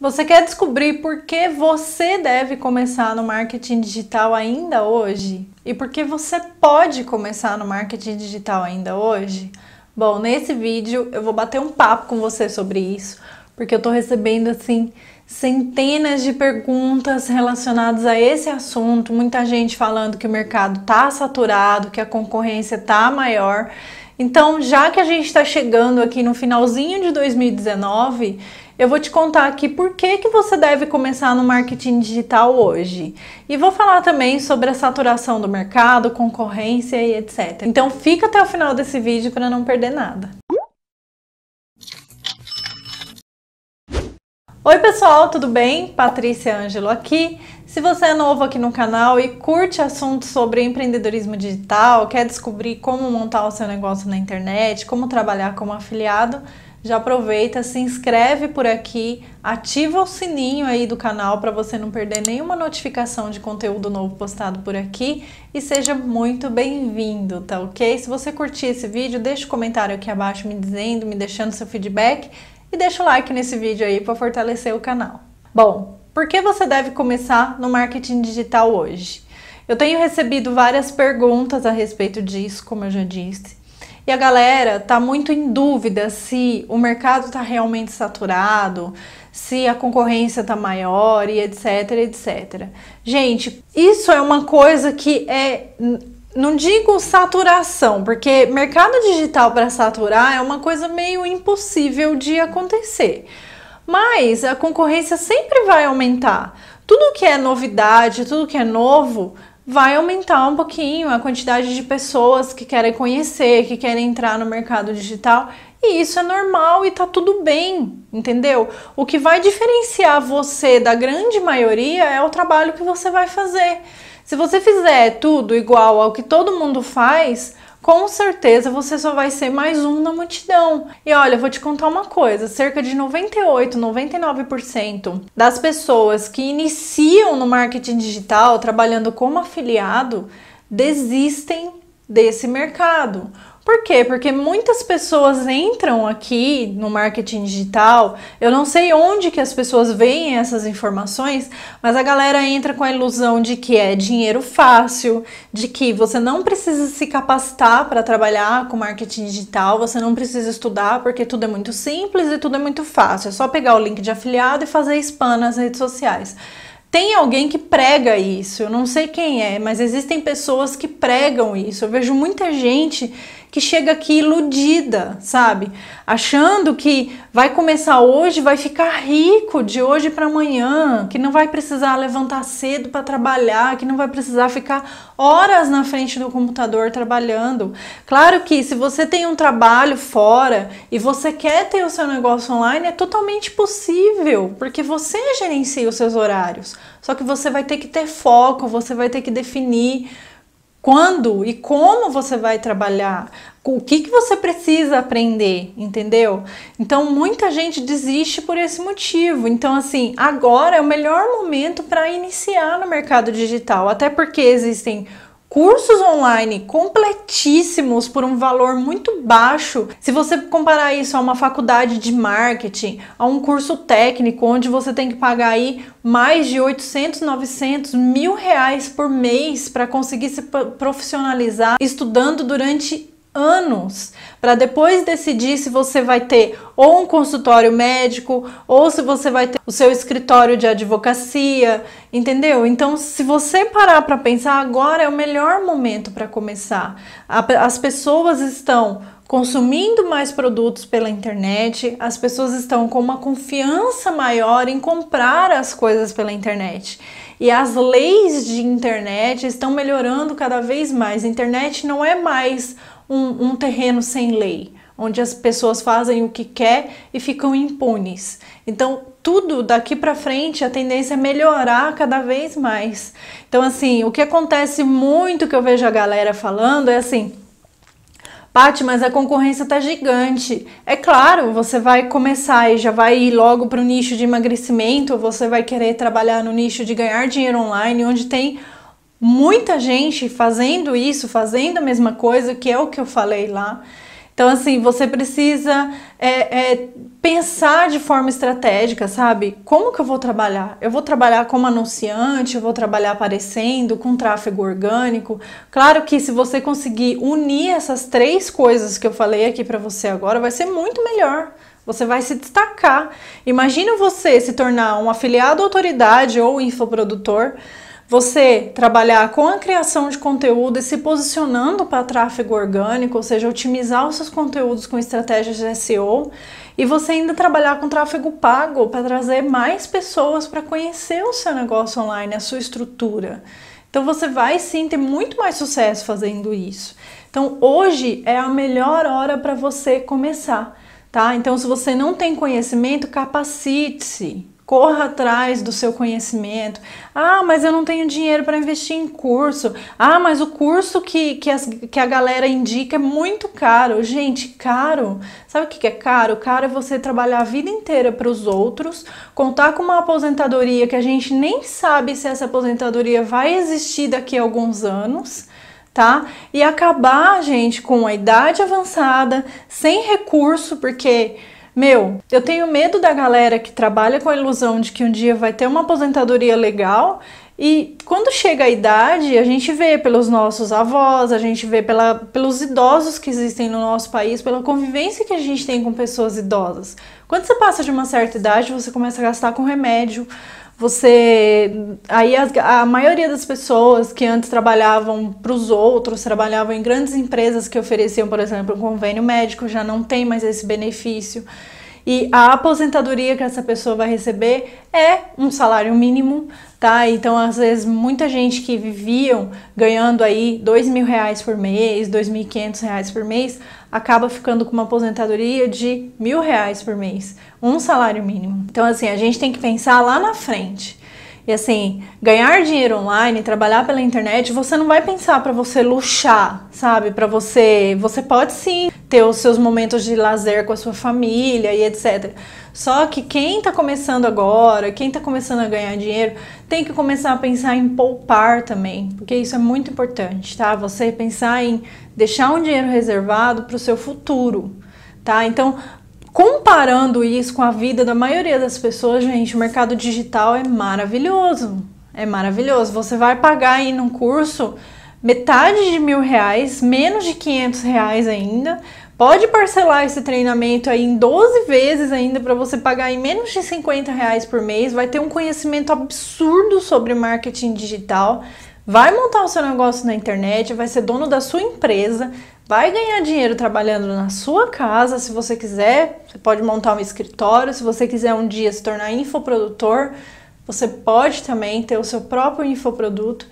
Você quer descobrir por que você deve começar no marketing digital ainda hoje? E por que você pode começar no marketing digital ainda hoje? Bom, nesse vídeo eu vou bater um papo com você sobre isso, porque eu tô recebendo assim centenas de perguntas relacionadas a esse assunto, muita gente falando que o mercado tá saturado, que a concorrência tá maior. Então, já que a gente está chegando aqui no finalzinho de 2019, eu vou te contar aqui por que, que você deve começar no marketing digital hoje. E vou falar também sobre a saturação do mercado, concorrência e etc. Então fica até o final desse vídeo para não perder nada. Oi pessoal, tudo bem? Patrícia Ângelo aqui. Se você é novo aqui no canal e curte assuntos sobre empreendedorismo digital, quer descobrir como montar o seu negócio na internet, como trabalhar como afiliado, já aproveita, se inscreve por aqui, ativa o sininho aí do canal para você não perder nenhuma notificação de conteúdo novo postado por aqui e seja muito bem-vindo, tá ok? Se você curtir esse vídeo, deixa um comentário aqui abaixo me dizendo, me deixando seu feedback e deixa o like nesse vídeo aí para fortalecer o canal. Bom, por que você deve começar no marketing digital hoje? Eu tenho recebido várias perguntas a respeito disso, como eu já disse e a galera tá muito em dúvida se o mercado tá realmente saturado, se a concorrência tá maior e etc, etc. Gente, isso é uma coisa que é não digo saturação, porque mercado digital para saturar é uma coisa meio impossível de acontecer. Mas a concorrência sempre vai aumentar. Tudo que é novidade, tudo que é novo, vai aumentar um pouquinho a quantidade de pessoas que querem conhecer, que querem entrar no mercado digital. E isso é normal e tá tudo bem, entendeu? O que vai diferenciar você da grande maioria é o trabalho que você vai fazer. Se você fizer tudo igual ao que todo mundo faz, com certeza você só vai ser mais um na multidão. E olha, eu vou te contar uma coisa: cerca de 98, 99% das pessoas que iniciam no marketing digital trabalhando como afiliado desistem desse mercado por quê? Porque muitas pessoas entram aqui no marketing digital. Eu não sei onde que as pessoas veem essas informações, mas a galera entra com a ilusão de que é dinheiro fácil, de que você não precisa se capacitar para trabalhar com marketing digital, você não precisa estudar porque tudo é muito simples e tudo é muito fácil. É só pegar o link de afiliado e fazer spam nas redes sociais. Tem alguém que prega isso, eu não sei quem é, mas existem pessoas que pregam isso. Eu vejo muita gente que chega aqui iludida, sabe? Achando que vai começar hoje, vai ficar rico de hoje para amanhã, que não vai precisar levantar cedo para trabalhar, que não vai precisar ficar horas na frente do computador trabalhando. Claro que se você tem um trabalho fora e você quer ter o seu negócio online, é totalmente possível, porque você gerencia os seus horários. Só que você vai ter que ter foco, você vai ter que definir quando e como você vai trabalhar, o que, que você precisa aprender, entendeu? Então, muita gente desiste por esse motivo. Então, assim, agora é o melhor momento para iniciar no mercado digital, até porque existem cursos online completíssimos por um valor muito baixo. Se você comparar isso a uma faculdade de marketing, a um curso técnico, onde você tem que pagar aí mais de 800, 900 mil reais por mês para conseguir se profissionalizar estudando durante anos para depois decidir se você vai ter ou um consultório médico ou se você vai ter o seu escritório de advocacia, entendeu? Então, se você parar para pensar, agora é o melhor momento para começar. As pessoas estão consumindo mais produtos pela internet, as pessoas estão com uma confiança maior em comprar as coisas pela internet. E as leis de internet estão melhorando cada vez mais. Internet não é mais um, um terreno sem lei, onde as pessoas fazem o que quer e ficam impunes. Então, tudo daqui para frente a tendência é melhorar cada vez mais. Então, assim, o que acontece muito que eu vejo a galera falando é assim: Paty, mas a concorrência tá gigante. É claro, você vai começar e já vai ir logo para o nicho de emagrecimento, você vai querer trabalhar no nicho de ganhar dinheiro online, onde tem muita gente fazendo isso, fazendo a mesma coisa, que é o que eu falei lá. Então, assim, você precisa é, é, pensar de forma estratégica, sabe? Como que eu vou trabalhar? Eu vou trabalhar como anunciante, eu vou trabalhar aparecendo, com tráfego orgânico. Claro que se você conseguir unir essas três coisas que eu falei aqui para você agora, vai ser muito melhor. Você vai se destacar. Imagina você se tornar um afiliado autoridade ou infoprodutor. produtor você trabalhar com a criação de conteúdo e se posicionando para tráfego orgânico, ou seja, otimizar os seus conteúdos com estratégias de SEO, e você ainda trabalhar com tráfego pago para trazer mais pessoas para conhecer o seu negócio online, a sua estrutura. Então você vai sim ter muito mais sucesso fazendo isso. Então hoje é a melhor hora para você começar, tá? Então se você não tem conhecimento, capacite-se. Corra atrás do seu conhecimento. Ah, mas eu não tenho dinheiro para investir em curso. Ah, mas o curso que, que, as, que a galera indica é muito caro. Gente, caro. Sabe o que é caro? Caro é você trabalhar a vida inteira para os outros, contar com uma aposentadoria que a gente nem sabe se essa aposentadoria vai existir daqui a alguns anos. Tá? E acabar, gente, com a idade avançada, sem recurso, porque meu, eu tenho medo da galera que trabalha com a ilusão de que um dia vai ter uma aposentadoria legal e quando chega a idade, a gente vê pelos nossos avós, a gente vê pela, pelos idosos que existem no nosso país, pela convivência que a gente tem com pessoas idosas. Quando você passa de uma certa idade, você começa a gastar com remédio. Você. Aí a, a maioria das pessoas que antes trabalhavam para os outros, trabalhavam em grandes empresas que ofereciam, por exemplo, um convênio médico, já não tem mais esse benefício. E a aposentadoria que essa pessoa vai receber é um salário mínimo, tá? Então, às vezes, muita gente que viviam ganhando aí dois mil reais por mês, dois mil e quinhentos reais por mês, acaba ficando com uma aposentadoria de mil reais por mês, um salário mínimo. Então, assim, a gente tem que pensar lá na frente. E assim, ganhar dinheiro online, trabalhar pela internet, você não vai pensar para você luxar, sabe? Para você, você pode sim ter os seus momentos de lazer com a sua família e etc. Só que quem está começando agora, quem está começando a ganhar dinheiro, tem que começar a pensar em poupar também, porque isso é muito importante, tá? Você pensar em deixar um dinheiro reservado para o seu futuro, tá? Então, comparando isso com a vida da maioria das pessoas, gente, o mercado digital é maravilhoso. É maravilhoso. Você vai pagar aí num curso metade de mil reais, menos de 500 reais ainda. Pode parcelar esse treinamento aí em 12 vezes ainda para você pagar em menos de 50 reais por mês. Vai ter um conhecimento absurdo sobre marketing digital vai montar o seu negócio na internet, vai ser dono da sua empresa, vai ganhar dinheiro trabalhando na sua casa, se você quiser, você pode montar um escritório, se você quiser um dia se tornar infoprodutor, você pode também ter o seu próprio infoproduto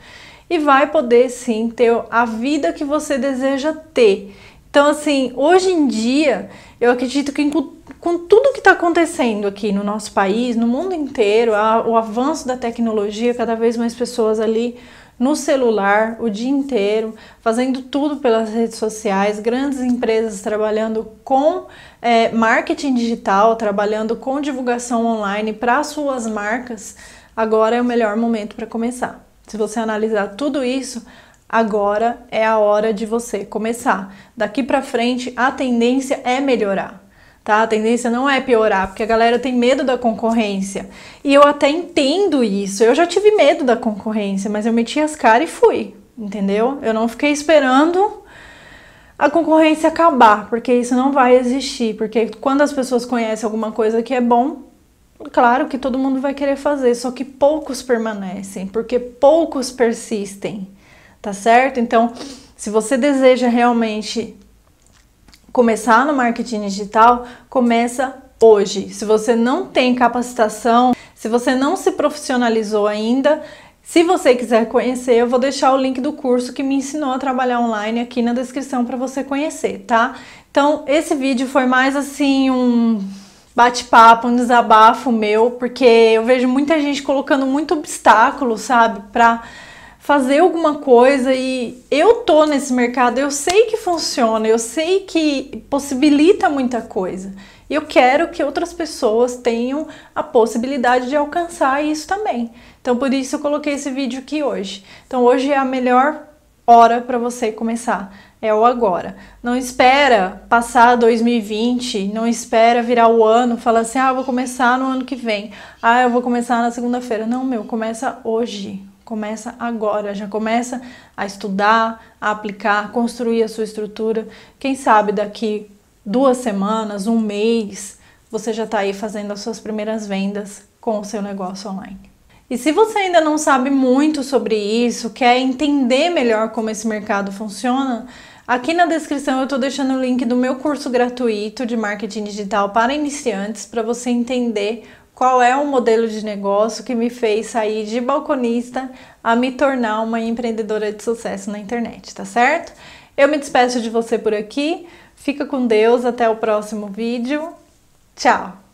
e vai poder sim ter a vida que você deseja ter. Então, assim, hoje em dia, eu acredito que com tudo que está acontecendo aqui no nosso país, no mundo inteiro, a, o avanço da tecnologia, cada vez mais pessoas ali no celular o dia inteiro, fazendo tudo pelas redes sociais, grandes empresas trabalhando com é, marketing digital, trabalhando com divulgação online para suas marcas. Agora é o melhor momento para começar. Se você analisar tudo isso, agora é a hora de você começar. Daqui para frente, a tendência é melhorar tá? A tendência não é piorar, porque a galera tem medo da concorrência. E eu até entendo isso. Eu já tive medo da concorrência, mas eu meti as caras e fui, entendeu? Eu não fiquei esperando a concorrência acabar, porque isso não vai existir, porque quando as pessoas conhecem alguma coisa que é bom, claro que todo mundo vai querer fazer, só que poucos permanecem, porque poucos persistem, tá certo? Então, se você deseja realmente começar no marketing digital, começa hoje. Se você não tem capacitação, se você não se profissionalizou ainda, se você quiser conhecer, eu vou deixar o link do curso que me ensinou a trabalhar online aqui na descrição para você conhecer, tá? Então, esse vídeo foi mais assim um bate-papo, um desabafo meu, porque eu vejo muita gente colocando muito obstáculo, sabe, para fazer alguma coisa e eu tô nesse mercado, eu sei que funciona, eu sei que possibilita muita coisa. E eu quero que outras pessoas tenham a possibilidade de alcançar isso também. Então por isso eu coloquei esse vídeo aqui hoje. Então hoje é a melhor hora para você começar. É o agora. Não espera passar 2020, não espera virar o ano, falar assim: "Ah, eu vou começar no ano que vem. Ah, eu vou começar na segunda-feira". Não, meu, começa hoje Começa agora, já começa a estudar, a aplicar, construir a sua estrutura. Quem sabe daqui duas semanas, um mês, você já está aí fazendo as suas primeiras vendas com o seu negócio online. E se você ainda não sabe muito sobre isso, quer entender melhor como esse mercado funciona, aqui na descrição eu estou deixando o link do meu curso gratuito de marketing digital para iniciantes para você entender qual é o modelo de negócio que me fez sair de balconista a me tornar uma empreendedora de sucesso na internet, tá certo? Eu me despeço de você por aqui. Fica com Deus, até o próximo vídeo. Tchau!